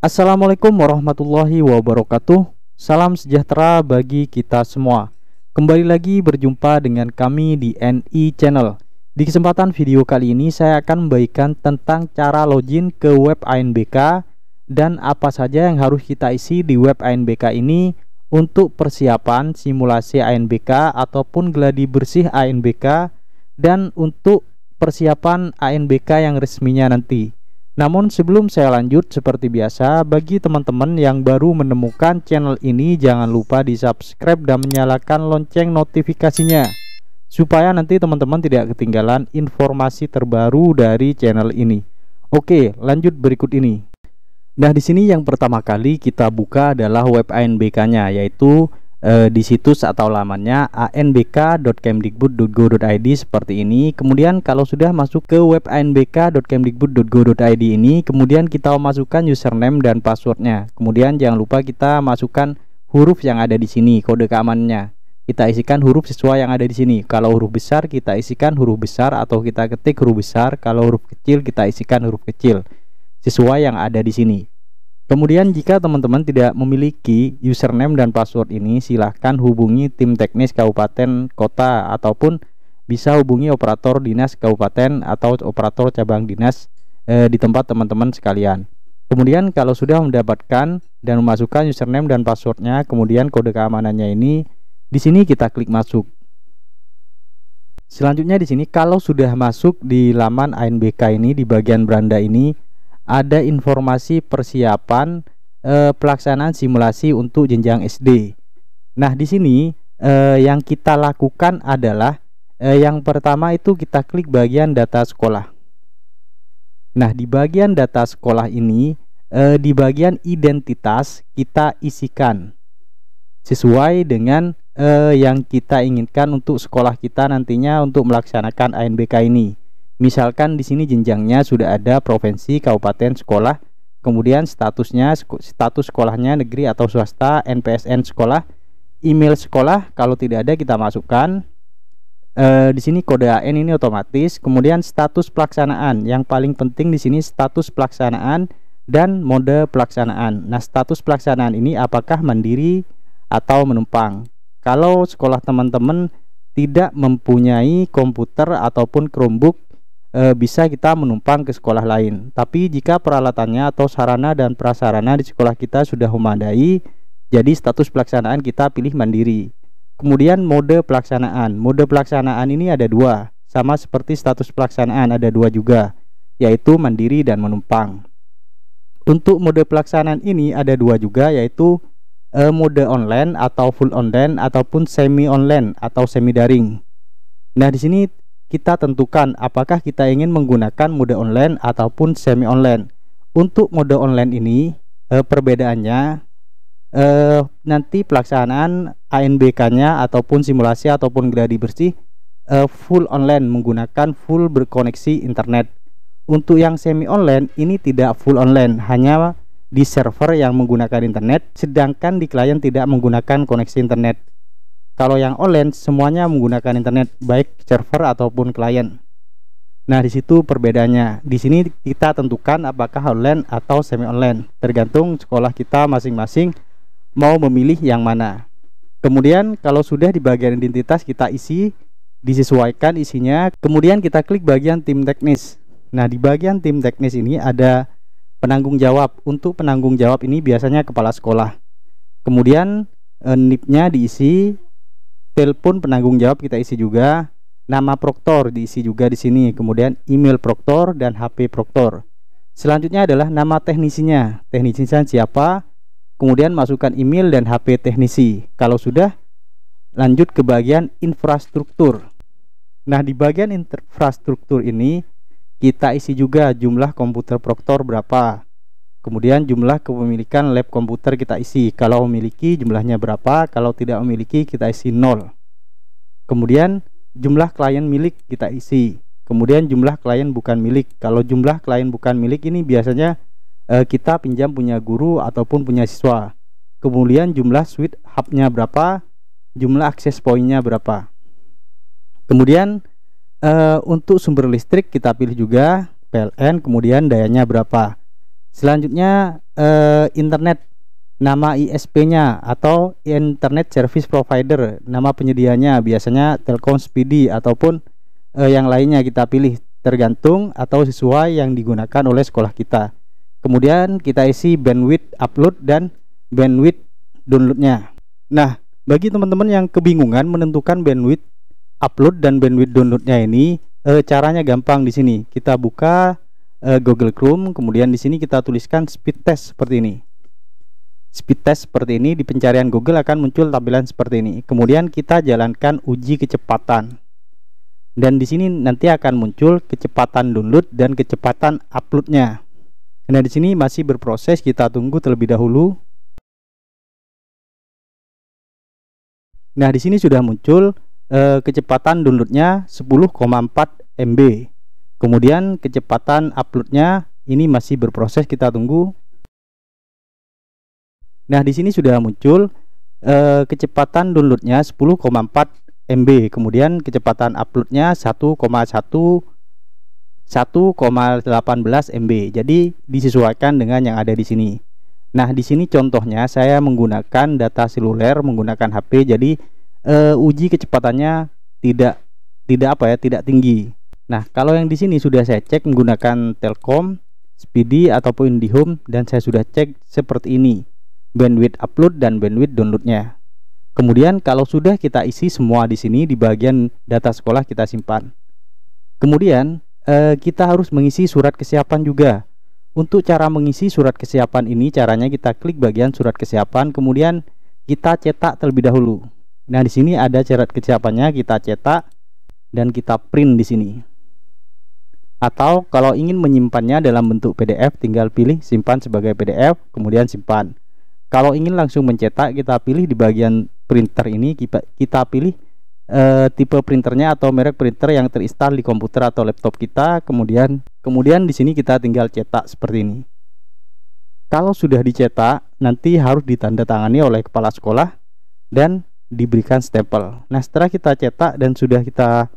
Assalamualaikum warahmatullahi wabarakatuh. Salam sejahtera bagi kita semua. Kembali lagi berjumpa dengan kami di NI Channel. Di kesempatan video kali ini saya akan memberikan tentang cara login ke web ANBK dan apa saja yang harus kita isi di web ANBK ini untuk persiapan simulasi ANBK ataupun geladi bersih ANBK dan untuk persiapan ANBK yang resminya nanti. Namun sebelum saya lanjut seperti biasa bagi teman-teman yang baru menemukan channel ini jangan lupa di subscribe dan menyalakan lonceng notifikasinya supaya nanti teman-teman tidak ketinggalan informasi terbaru dari channel ini. Oke, lanjut berikut ini. Nah, di sini yang pertama kali kita buka adalah web ANBK-nya yaitu Eh, di situs atau lamannya anbk.kemdikbud.go.id seperti ini. Kemudian kalau sudah masuk ke web anbk.kemdikbud.go.id ini, kemudian kita masukkan username dan passwordnya. Kemudian jangan lupa kita masukkan huruf yang ada di sini, kode keamanannya. Kita isikan huruf sesuai yang ada di sini. Kalau huruf besar kita isikan huruf besar atau kita ketik huruf besar, kalau huruf kecil kita isikan huruf kecil sesuai yang ada di sini. Kemudian jika teman-teman tidak memiliki username dan password ini, silahkan hubungi tim teknis kabupaten kota ataupun bisa hubungi operator dinas kabupaten atau operator cabang dinas eh, di tempat teman-teman sekalian. Kemudian kalau sudah mendapatkan dan memasukkan username dan passwordnya, kemudian kode keamanannya ini di sini kita klik masuk. Selanjutnya di sini kalau sudah masuk di laman ANBK ini di bagian beranda ini ada informasi persiapan eh, pelaksanaan simulasi untuk jenjang SD. Nah, di sini eh, yang kita lakukan adalah eh, yang pertama itu kita klik bagian data sekolah. Nah, di bagian data sekolah ini eh, di bagian identitas kita isikan sesuai dengan eh, yang kita inginkan untuk sekolah kita nantinya untuk melaksanakan ANBK ini. Misalkan di sini jenjangnya sudah ada provinsi, kabupaten, sekolah, kemudian statusnya status sekolahnya negeri atau swasta, NPSN sekolah, email sekolah kalau tidak ada kita masukkan. E, di sini kode AN ini otomatis, kemudian status pelaksanaan. Yang paling penting di sini status pelaksanaan dan mode pelaksanaan. Nah, status pelaksanaan ini apakah mandiri atau menumpang? Kalau sekolah teman-teman tidak mempunyai komputer ataupun Chromebook e, bisa kita menumpang ke sekolah lain. Tapi jika peralatannya atau sarana dan prasarana di sekolah kita sudah memadai, jadi status pelaksanaan kita pilih mandiri. Kemudian mode pelaksanaan. Mode pelaksanaan ini ada dua, sama seperti status pelaksanaan ada dua juga, yaitu mandiri dan menumpang. Untuk mode pelaksanaan ini ada dua juga, yaitu e, mode online atau full online ataupun semi online atau semi daring. Nah, di sini kita tentukan apakah kita ingin menggunakan mode online ataupun semi online. Untuk mode online ini eh, perbedaannya eh, nanti pelaksanaan ANBK-nya ataupun simulasi ataupun gladi bersih eh, full online menggunakan full berkoneksi internet. Untuk yang semi online ini tidak full online, hanya di server yang menggunakan internet sedangkan di klien tidak menggunakan koneksi internet. Kalau yang online semuanya menggunakan internet baik server ataupun klien. Nah, di situ perbedaannya. Di sini kita tentukan apakah online atau semi online, tergantung sekolah kita masing-masing mau memilih yang mana. Kemudian kalau sudah di bagian identitas kita isi disesuaikan isinya, kemudian kita klik bagian tim teknis. Nah, di bagian tim teknis ini ada penanggung jawab. Untuk penanggung jawab ini biasanya kepala sekolah. Kemudian eh, nip diisi, telepon penanggung jawab kita isi juga, nama proktor diisi juga di sini, kemudian email proktor dan HP proktor. Selanjutnya adalah nama teknisinya, teknisinya siapa, kemudian masukkan email dan HP teknisi. Kalau sudah, lanjut ke bagian infrastruktur. Nah, di bagian infrastruktur ini kita isi juga jumlah komputer proktor berapa, Kemudian jumlah kepemilikan lab komputer kita isi. Kalau memiliki jumlahnya berapa, kalau tidak memiliki kita isi 0. Kemudian jumlah klien milik kita isi. Kemudian jumlah klien bukan milik. Kalau jumlah klien bukan milik ini biasanya eh, kita pinjam punya guru ataupun punya siswa. Kemudian jumlah switch hubnya berapa, jumlah akses poinnya berapa. Kemudian eh, untuk sumber listrik kita pilih juga PLN, kemudian dayanya berapa selanjutnya eh, internet nama ISP-nya atau internet service provider nama penyedianya biasanya Telkom Speedy ataupun eh, yang lainnya kita pilih tergantung atau sesuai yang digunakan oleh sekolah kita kemudian kita isi bandwidth upload dan bandwidth downloadnya nah bagi teman-teman yang kebingungan menentukan bandwidth upload dan bandwidth downloadnya ini eh, caranya gampang di sini kita buka uh, Google Chrome. Kemudian di sini kita tuliskan speed test seperti ini. Speed test seperti ini di pencarian Google akan muncul tampilan seperti ini. Kemudian kita jalankan uji kecepatan. Dan di sini nanti akan muncul kecepatan download dan kecepatan uploadnya. Nah, di sini masih berproses, kita tunggu terlebih dahulu. Nah, di sini sudah muncul eh, kecepatan downloadnya 10,4 MB. Kemudian kecepatan uploadnya ini masih berproses kita tunggu. Nah di sini sudah muncul eh, kecepatan downloadnya 10,4 MB, kemudian kecepatan uploadnya 1,1 1,18 MB. Jadi disesuaikan dengan yang ada di sini. Nah di sini contohnya saya menggunakan data seluler menggunakan HP, jadi eh, uji kecepatannya tidak tidak apa ya tidak tinggi Nah, kalau yang di sini sudah saya cek menggunakan Telkom, Speedy ataupun IndiHome dan saya sudah cek seperti ini. Bandwidth upload dan bandwidth downloadnya. Kemudian kalau sudah kita isi semua di sini di bagian data sekolah kita simpan. Kemudian eh, kita harus mengisi surat kesiapan juga. Untuk cara mengisi surat kesiapan ini caranya kita klik bagian surat kesiapan kemudian kita cetak terlebih dahulu. Nah, di sini ada syarat kesiapannya kita cetak dan kita print di sini atau kalau ingin menyimpannya dalam bentuk PDF tinggal pilih simpan sebagai PDF kemudian simpan kalau ingin langsung mencetak kita pilih di bagian printer ini kita, pilih e, tipe printernya atau merek printer yang terinstal di komputer atau laptop kita kemudian kemudian di sini kita tinggal cetak seperti ini kalau sudah dicetak nanti harus ditandatangani oleh kepala sekolah dan diberikan stempel nah setelah kita cetak dan sudah kita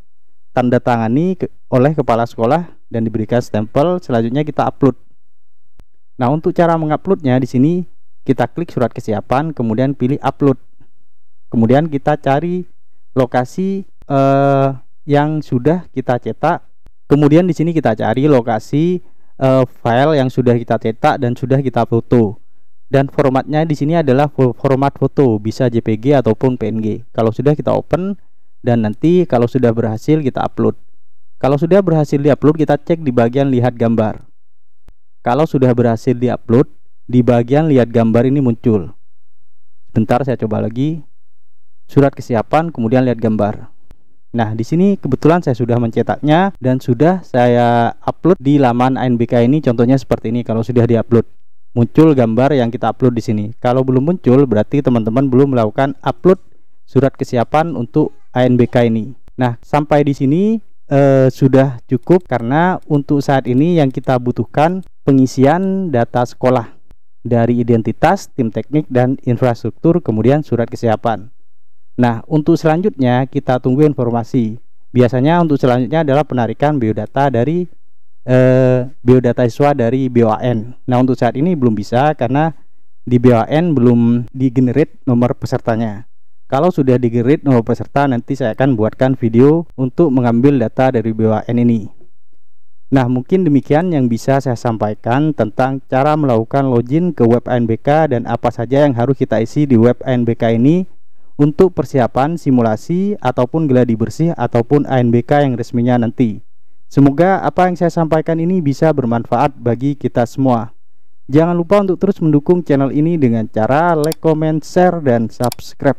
tanda tangani ke, oleh kepala sekolah dan diberikan stempel selanjutnya kita upload nah untuk cara menguploadnya di sini kita klik surat kesiapan kemudian pilih upload kemudian kita cari lokasi eh, yang sudah kita cetak kemudian di sini kita cari lokasi eh, file yang sudah kita cetak dan sudah kita foto dan formatnya di sini adalah format foto bisa JPG ataupun PNG kalau sudah kita open dan nanti kalau sudah berhasil kita upload. Kalau sudah berhasil diupload kita cek di bagian lihat gambar. Kalau sudah berhasil diupload, di bagian lihat gambar ini muncul. Sebentar saya coba lagi. Surat kesiapan kemudian lihat gambar. Nah, di sini kebetulan saya sudah mencetaknya dan sudah saya upload di laman ANBK ini. Contohnya seperti ini kalau sudah diupload. Muncul gambar yang kita upload di sini. Kalau belum muncul berarti teman-teman belum melakukan upload surat kesiapan untuk ANBK ini. Nah, sampai di sini eh, sudah cukup karena untuk saat ini yang kita butuhkan pengisian data sekolah dari identitas, tim teknik, dan infrastruktur, kemudian surat kesiapan. Nah, untuk selanjutnya kita tunggu informasi. Biasanya untuk selanjutnya adalah penarikan biodata dari eh, biodata siswa dari BOAN. Nah, untuk saat ini belum bisa karena di BOAN belum di generate nomor pesertanya. Kalau sudah digerit nomor peserta, nanti saya akan buatkan video untuk mengambil data dari BWN ini. Nah, mungkin demikian yang bisa saya sampaikan tentang cara melakukan login ke web nbk dan apa saja yang harus kita isi di web nbk ini untuk persiapan simulasi ataupun geladi bersih ataupun ANBK yang resminya nanti. Semoga apa yang saya sampaikan ini bisa bermanfaat bagi kita semua. Jangan lupa untuk terus mendukung channel ini dengan cara like, comment, share, dan subscribe.